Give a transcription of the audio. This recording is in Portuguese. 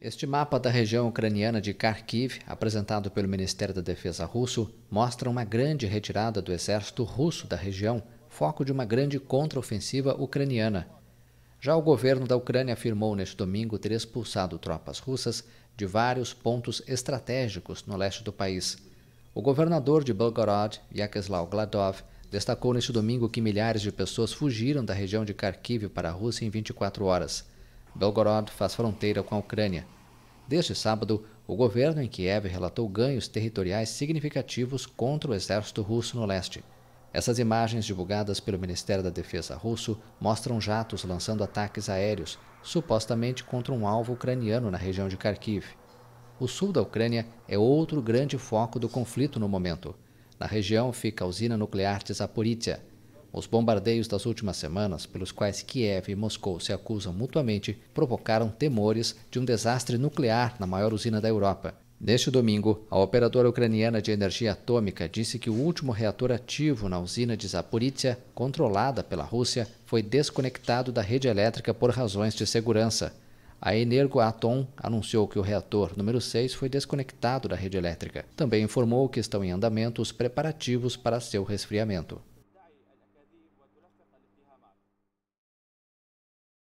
Este mapa da região ucraniana de Kharkiv, apresentado pelo Ministério da Defesa russo, mostra uma grande retirada do exército russo da região, foco de uma grande contraofensiva ucraniana. Já o governo da Ucrânia afirmou neste domingo ter expulsado tropas russas de vários pontos estratégicos no leste do país. O governador de Belgorod, Vyacheslav Gladov, destacou neste domingo que milhares de pessoas fugiram da região de Kharkiv para a Rússia em 24 horas. Belgorod faz fronteira com a Ucrânia. Desde sábado, o governo em Kiev relatou ganhos territoriais significativos contra o exército russo no leste. Essas imagens divulgadas pelo Ministério da Defesa russo mostram jatos lançando ataques aéreos, supostamente contra um alvo ucraniano na região de Kharkiv. O sul da Ucrânia é outro grande foco do conflito no momento. Na região fica a usina nuclear de Zaporizhia, os bombardeios das últimas semanas, pelos quais Kiev e Moscou se acusam mutuamente, provocaram temores de um desastre nuclear na maior usina da Europa. Neste domingo, a operadora ucraniana de energia atômica disse que o último reator ativo na usina de Zaporizhia, controlada pela Rússia, foi desconectado da rede elétrica por razões de segurança. A Energoatom anunciou que o reator número 6 foi desconectado da rede elétrica. Também informou que estão em andamento os preparativos para seu resfriamento.